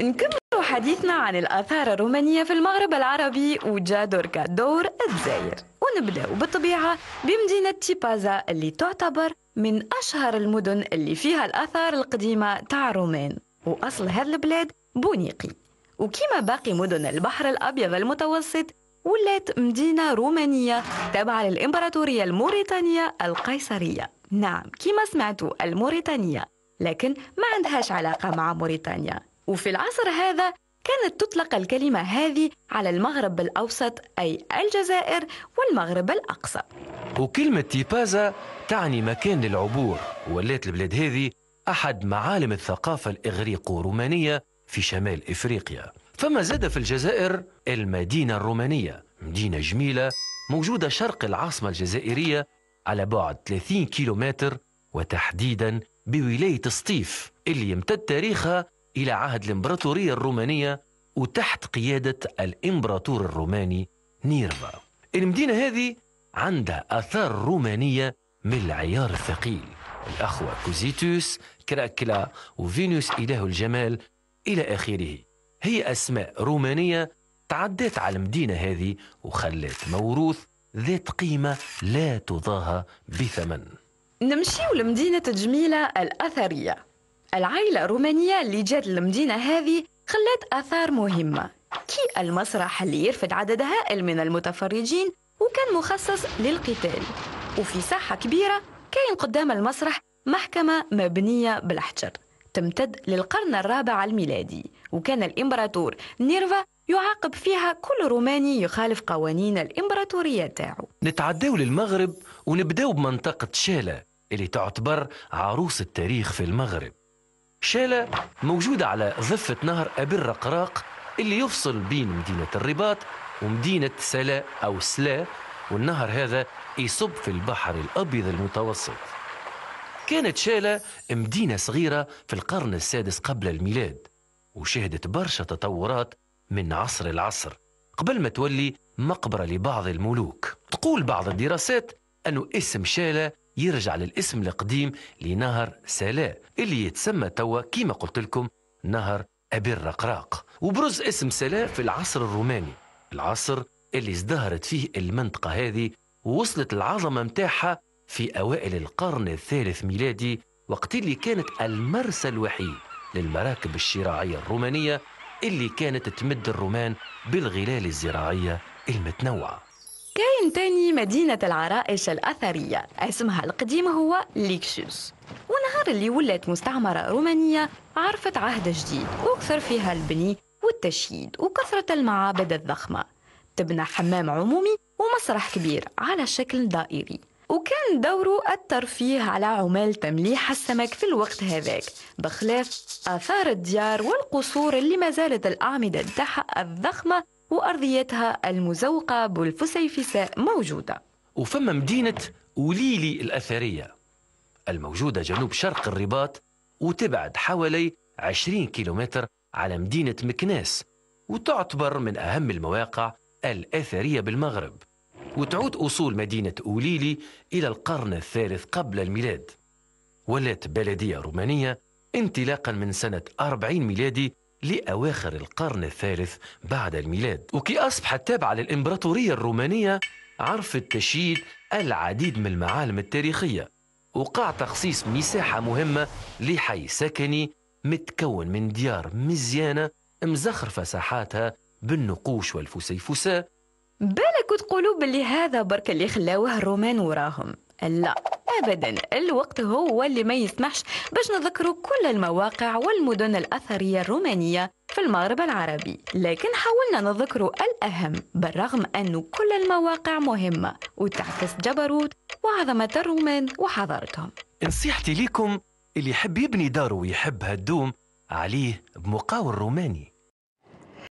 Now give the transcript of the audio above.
نكمل حديثنا عن الآثار الرومانية في المغرب العربي وجادور كدور الزاير ونبدأ بالطبيعة بمدينة تيبازا اللي تعتبر من أشهر المدن اللي فيها الآثار القديمة تاع رومان وأصل هذا البلاد بونيقي وكما باقي مدن البحر الأبيض المتوسط ولات مدينة رومانية تابعة للإمبراطورية الموريتانية القيصرية نعم كما سمعتوا الموريتانية لكن ما عندهاش علاقة مع موريتانيا وفي العصر هذا كانت تطلق الكلمة هذه على المغرب الأوسط أي الجزائر والمغرب الأقصى وكلمة تيبازا تعني مكان للعبور ولات البلاد هذه أحد معالم الثقافه الإغريق الإغريقو-رومانية في شمال إفريقيا فما زاد في الجزائر المدينة الرومانية مدينة جميلة موجودة شرق العاصمة الجزائرية على بعد 30 كيلومتر وتحديدا بولاية سطيف اللي يمتد تاريخها إلى عهد الإمبراطورية الرومانية وتحت قيادة الإمبراطور الروماني نيرفا المدينة هذه عندها آثار رومانية من العيار الثقيل الأخوة كوزيتوس كراكلا وفينوس إله الجمال إلى آخره هي أسماء رومانية تعدت على المدينة هذه وخلت موروث ذات قيمة لا تضاهى بثمن نمشي لمدينة جميلة الأثرية العائلة الرومانية اللي جات للمدينة هذه خلات آثار مهمة كي المسرح اللي يرفد عدد هائل من المتفرجين وكان مخصص للقتال وفي ساحة كبيرة كاين قدام المسرح محكمة مبنية بالحجر تمتد للقرن الرابع الميلادي وكان الإمبراطور نيرفا يعاقب فيها كل روماني يخالف قوانين الإمبراطورية تاعو نتعداو للمغرب ونبداو بمنطقة شالة اللي تعتبر عروس التاريخ في المغرب شالة موجودة على ضفة نهر أبي الرقراق اللي يفصل بين مدينة الرباط ومدينة سلا أو سلا والنهر هذا يصب في البحر الأبيض المتوسط كانت شالة مدينة صغيرة في القرن السادس قبل الميلاد وشهدت برشا تطورات من عصر العصر قبل ما تولي مقبرة لبعض الملوك تقول بعض الدراسات أن اسم شالة يرجع للاسم القديم لنهر سلا اللي يتسمى توا كيما قلت لكم نهر أبي الرقراق وبرز اسم سلا في العصر الروماني العصر اللي ازدهرت فيه المنطقة هذه ووصلت العظمة متاعها في أوائل القرن الثالث ميلادي وقت اللي كانت المرسى الوحيد للمراكب الشراعية الرومانية اللي كانت تمد الرومان بالغلال الزراعية المتنوعة كاين تاني مدينة العرائش الأثرية اسمها القديم هو ليكسوس ونهار اللي ولات مستعمرة رومانية عرفت عهد جديد وكثر فيها البني والتشييد وكثرة المعابد الضخمة تبنى حمام عمومي ومسرح كبير على شكل دائري وكان دوره الترفيه على عمال تمليح السمك في الوقت هذاك بخلاف آثار الديار والقصور اللي ما زالت الأعمدة تاعها الضخمة وأرضيتها المزوقة بالفسيفساء موجودة وفما مدينة وليلي الأثرية الموجودة جنوب شرق الرباط وتبعد حوالي 20 كيلومتر على مدينة مكناس وتعتبر من أهم المواقع الأثرية بالمغرب وتعود أصول مدينة أوليلي إلى القرن الثالث قبل الميلاد ولات بلدية رومانية انطلاقا من سنة 40 ميلادي لأواخر القرن الثالث بعد الميلاد وكي أصبحت تابعة للإمبراطورية الرومانية عرفت تشييد العديد من المعالم التاريخية وقع تخصيص مساحة مهمة لحي سكني متكون من ديار مزيانة مزخرفة ساحاتها بالنقوش والفسيفساء بالك وتقولوا باللي هذا برك اللي خلاوه الرومان وراهم لا أبدا الوقت هو اللي ما يسمحش باش نذكروا كل المواقع والمدن الأثرية الرومانية في المغرب العربي لكن حاولنا نذكر الأهم بالرغم أن كل المواقع مهمة وتعكس جبروت وعظمة الرومان وحضارتهم نصيحتي لكم اللي يحب يبني داره ويحبها تدوم عليه بمقاول روماني